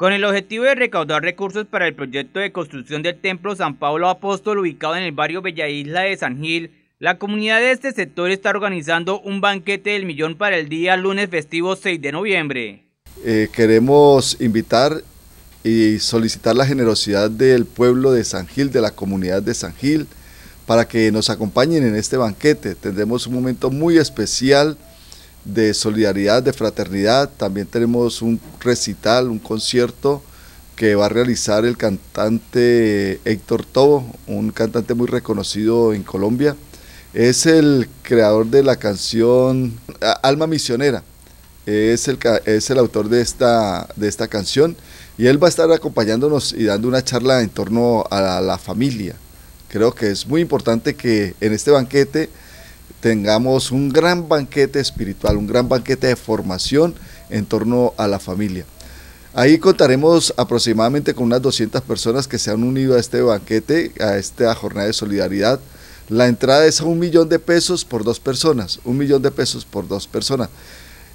con el objetivo de recaudar recursos para el proyecto de construcción del Templo San Pablo Apóstol ubicado en el barrio Bella Isla de San Gil, la comunidad de este sector está organizando un banquete del millón para el día lunes festivo 6 de noviembre. Eh, queremos invitar y solicitar la generosidad del pueblo de San Gil, de la comunidad de San Gil, para que nos acompañen en este banquete. Tendremos un momento muy especial de solidaridad, de fraternidad. También tenemos un recital, un concierto que va a realizar el cantante Héctor Tobo, un cantante muy reconocido en Colombia. Es el creador de la canción Alma Misionera. Es el, es el autor de esta, de esta canción y él va a estar acompañándonos y dando una charla en torno a la familia. Creo que es muy importante que en este banquete tengamos un gran banquete espiritual, un gran banquete de formación en torno a la familia. Ahí contaremos aproximadamente con unas 200 personas que se han unido a este banquete, a esta jornada de solidaridad. La entrada es a un millón de pesos por dos personas, un millón de pesos por dos personas.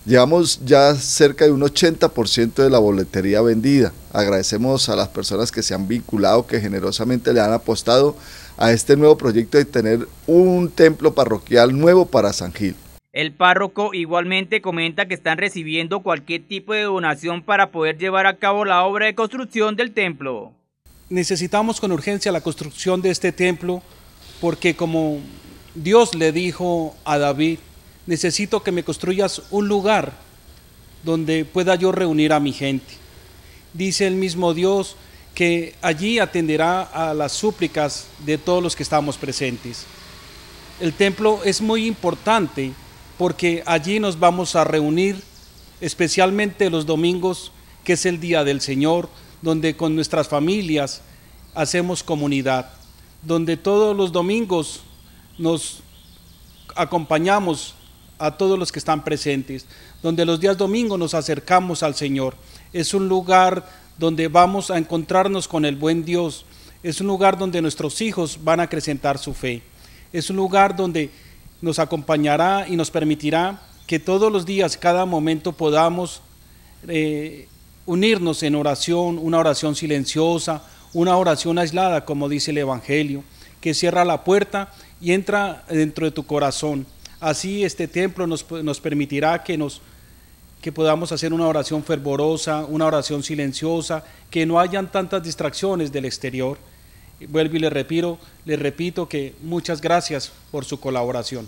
Llevamos ya cerca de un 80% de la boletería vendida. Agradecemos a las personas que se han vinculado, que generosamente le han apostado a este nuevo proyecto de tener un templo parroquial nuevo para San Gil. El párroco igualmente comenta que están recibiendo cualquier tipo de donación para poder llevar a cabo la obra de construcción del templo. Necesitamos con urgencia la construcción de este templo porque como Dios le dijo a David, necesito que me construyas un lugar donde pueda yo reunir a mi gente. Dice el mismo Dios que allí atenderá a las súplicas de todos los que estamos presentes. El templo es muy importante porque allí nos vamos a reunir, especialmente los domingos, que es el día del Señor, donde con nuestras familias hacemos comunidad, donde todos los domingos nos acompañamos a todos los que están presentes, donde los días domingo nos acercamos al Señor. Es un lugar donde vamos a encontrarnos con el buen Dios. Es un lugar donde nuestros hijos van a acrecentar su fe. Es un lugar donde nos acompañará y nos permitirá que todos los días, cada momento podamos eh, unirnos en oración, una oración silenciosa, una oración aislada, como dice el Evangelio, que cierra la puerta y entra dentro de tu corazón Así este templo nos, permitirá que, nos, que podamos hacer una oración fervorosa, una oración silenciosa, que no hayan tantas distracciones del exterior. Vuelvo y les repito, les repito que muchas gracias por su colaboración.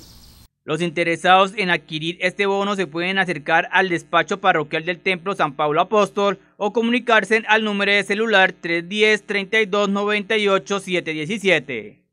Los interesados en adquirir este bono se pueden acercar al despacho parroquial del Templo San Pablo Apóstol o comunicarse al número de celular 310 3298 717.